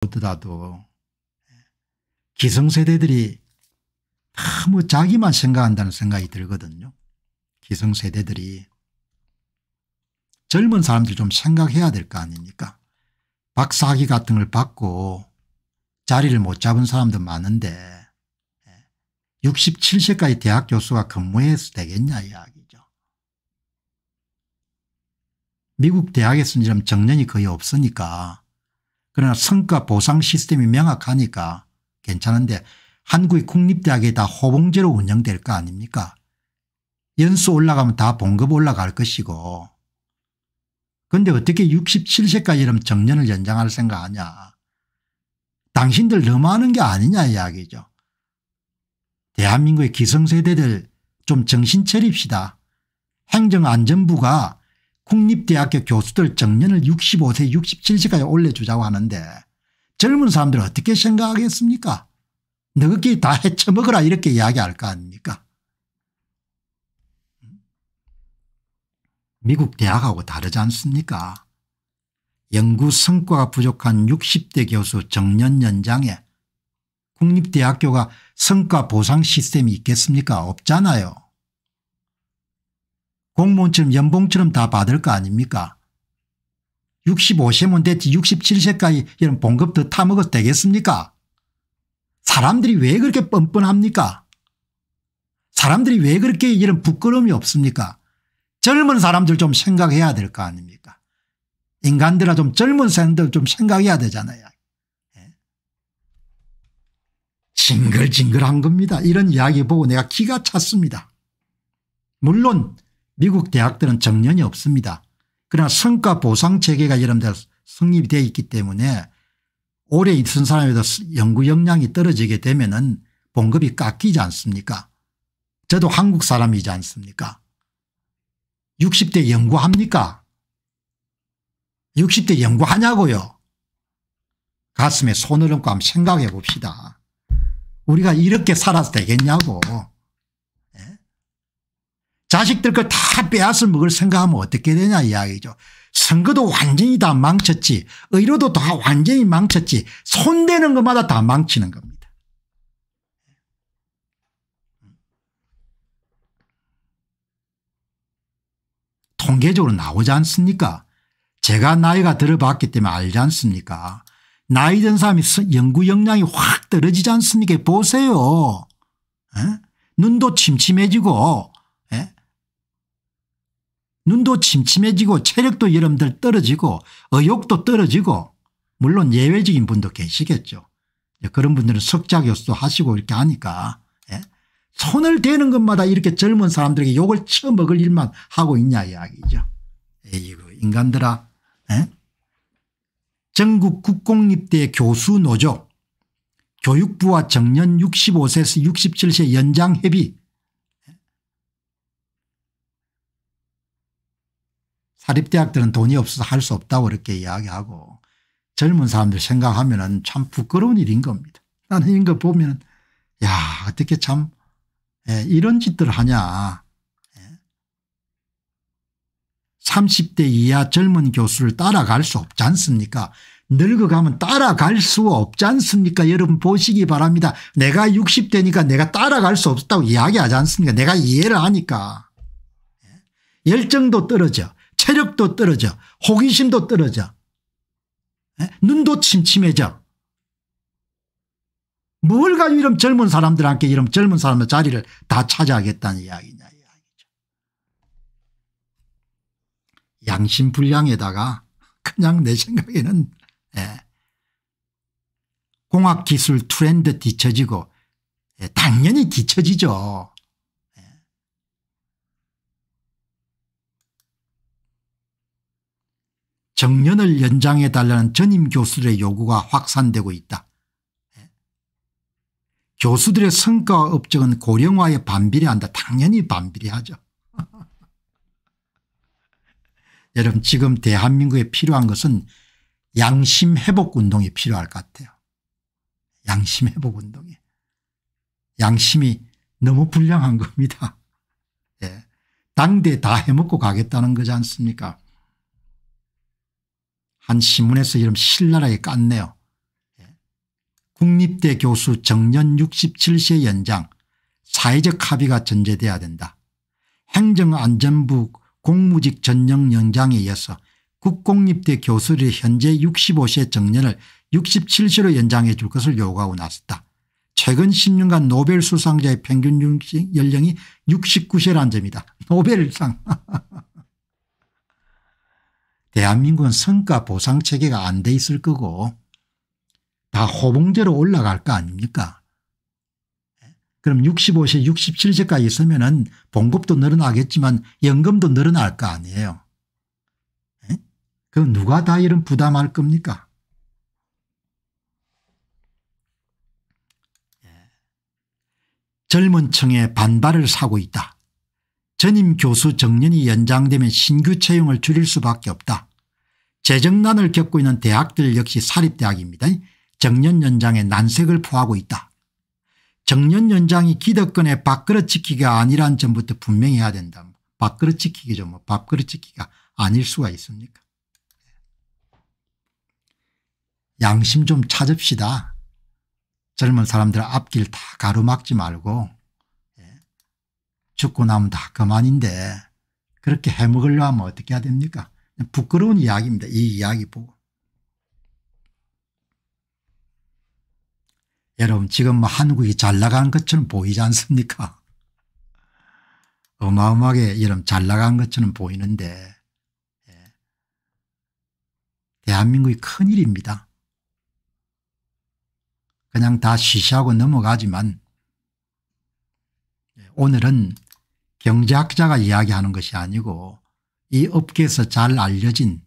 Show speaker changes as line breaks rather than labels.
보더라도 예, 기성세대들이 너무 뭐 자기만 생각한다는 생각이 들거든요. 기성세대들이 젊은 사람들 좀 생각해야 될 거 아닙니까 박사학위 같은 걸 받고 자리를 못 잡은 사람도 많은데 67세까지 예, 대학 교수가 근무해서 되겠냐 이야기죠. 미국 대학에서는 지 정년이 거의 없으니까 그러나 성과 보상 시스템이 명확하니까 괜찮은데 한국의 국립대학이 다 호봉제로 운영될 거 아닙니까 연수 올라가면 다 봉급 올라갈 것이고 그런데 어떻게 67세까지 이러면 정년을 연장할 생각하냐 당신들 너무하는 게 아니냐 이야기죠. 대한민국의 기성세대들 좀 정신 차립시다. 행정안전부가 국립대학교 교수들 정년을 65세 67세까지 올려주자고 하는데 젊은 사람들은 어떻게 생각하겠습니까 너그끼리 다 헤쳐먹어라 이렇게 이야기할 거 아닙니까 미국 대학하고 다르지 않습니까 연구 성과가 부족한 60대 교수 정년 연장에 국립대학교가 성과 보상 시스템이 있겠습니까 없잖아요 공무원처럼 연봉처럼 다 받을 거 아닙니까 65세면 됐지 67세까지 이런 봉급 더 타먹어도 되겠습니까 사람들이 왜 그렇게 뻔뻔합니까 사람들이 왜 그렇게 이런 부끄러움이 없습니까 젊은 사람들 좀 생각해야 될 거 아닙니까 인간들아 좀 젊은 사람들 좀 생각해야 되잖아요 예. 징글징글한 겁니다. 이런 이야기 보고 내가 기가 찼습니다. 물론 미국 대학들은 정년이 없습니다. 그러나 성과 보상 체계가 여러분들 성립이 되어 있기 때문에 오래 있은 사람에도 연구 역량이 떨어지게 되면 은 봉급이 깎이지 않습니까 저도 한국 사람이지 않습니까 60대 연구합니까 60대 연구하냐고요 가슴에 손을 얹고 한번 생각해 봅시다 우리가 이렇게 살아서 되겠냐고 자식들 걸다 빼앗을 먹을 생각하면 어떻게 되냐 이야기죠. 선거도 완전히 다 망쳤지 의료도 다 완전히 망쳤지 손대는 것마다 다 망치는 겁니다. 통계적으로 나오지 않습니까 제가 나이가 들어봤기 때문에 알지 않습니까 나이 든 사람이 연구 역량이 확 떨어지지 않습니까 보세요. 에? 눈도 침침해지고 눈도 침침해지고 체력도 여러분들 떨어지고 의욕도 떨어지고 물론 예외적인 분도 계시겠죠. 그런 분들은 석자교수도 하시고 이렇게 하니까 예? 손을 대는 것마다 이렇게 젊은 사람들에게 욕을 쳐먹을 일만 하고 있냐 이야기죠. 이거 인간들아 예? 전국 국공립대 교수노조 교육부와 정년 65세에서 67세 연장협의 사립대학들은 돈이 없어서 할 수 없다고 이렇게 이야기하고 젊은 사람들 생각하면 참 부끄러운 일인 겁니다. 나는 이런 거 보면 야 어떻게 참 예, 이런 짓들 하냐. 예. 30대 이하 젊은 교수를 따라갈 수 없지 않습니까 늙어가면 따라갈 수 없지 않습니까 여러분 보시기 바랍니다. 내가 60대니까 내가 따라갈 수 없다고 이야기하지 않습니까 내가 이해를 하니까. 예. 열정도 떨어져 체력도 떨어져 호기심도 떨어져 예? 눈도 침침해져 뭘 가지고 이런 젊은 사람들한테 이런 젊은 사람의 자리를 다 차지하겠다는 이야기냐 이야기죠. 양심불량에다가 그냥 내 생각에는 예. 공학기술 트렌드 뒤처지고 예, 당연히 뒤처지죠. 정년을 연장해 달라는 전임 교수들의 요구가 확산되고 있다. 교수들의 성과 업적은 고령화에 반비례한다. 당연히 반비례하죠. 여러분 지금 대한민국에 필요한 것은 양심 회복 운동이 필요할 것 같아요. 양심 회복 운동이. 양심이 너무 불량한 겁니다. 예. 당대 다 해먹고 가겠다는 거지 않습니까 한 신문에서 이름 신랄하게 깠네요. 예. 국립대 교수 정년 67세 연장 사회적 합의가 전제돼야 된다. 행정안전부 공무직 전형 연장에 이어서 국공립대 교수를 현재 65세 정년을 67세로 연장해 줄 것을 요구하고 나섰다. 최근 10년간 노벨 수상자의 평균 연령이 69세라는 점이다. 노벨상 대한민국은 성과 보상 체계가 안 돼 있을 거고 다 호봉제로 올라갈 거 아닙니까 그럼 65세 67세까지 있으면 은 봉급도 늘어나겠지만 연금도 늘어날 거 아니에요. 그 누가 다 이런 부담할 겁니까 젊은 층에 반발을 사고 있다. 전임 교수 정년이 연장되면 신규 채용을 줄일 수밖에 없다. 재정난을 겪고 있는 대학들 역시 사립대학입니다. 정년 연장의 난색을 포하고 있다. 정년 연장이 기득권의 밥그릇 지키기가 아니란 점부터 분명 해야 된다. 밥그릇 지키기죠. 뭐 밥그릇 지키기가 아닐 수가 있습니까 양심 좀 찾읍시다. 젊은 사람들 앞길 다 가로막지 말고 예. 죽고 나면 다 그만인데 그렇게 해먹으려 면 어떻게 해야 됩니까 부끄러운 이야기입니다. 이 이야기 보고. 여러분 지금 뭐 한국이 잘 나가는 것처럼 보이지 않습니까 어마어마하게 이런 잘 나간 것처럼 보이는데 예. 대한민국이 큰일입니다. 그냥 다 시시하고 넘어가지만 예. 오늘은 경제학자가 이야기하는 것이 아니고 이 업계에서 잘 알려진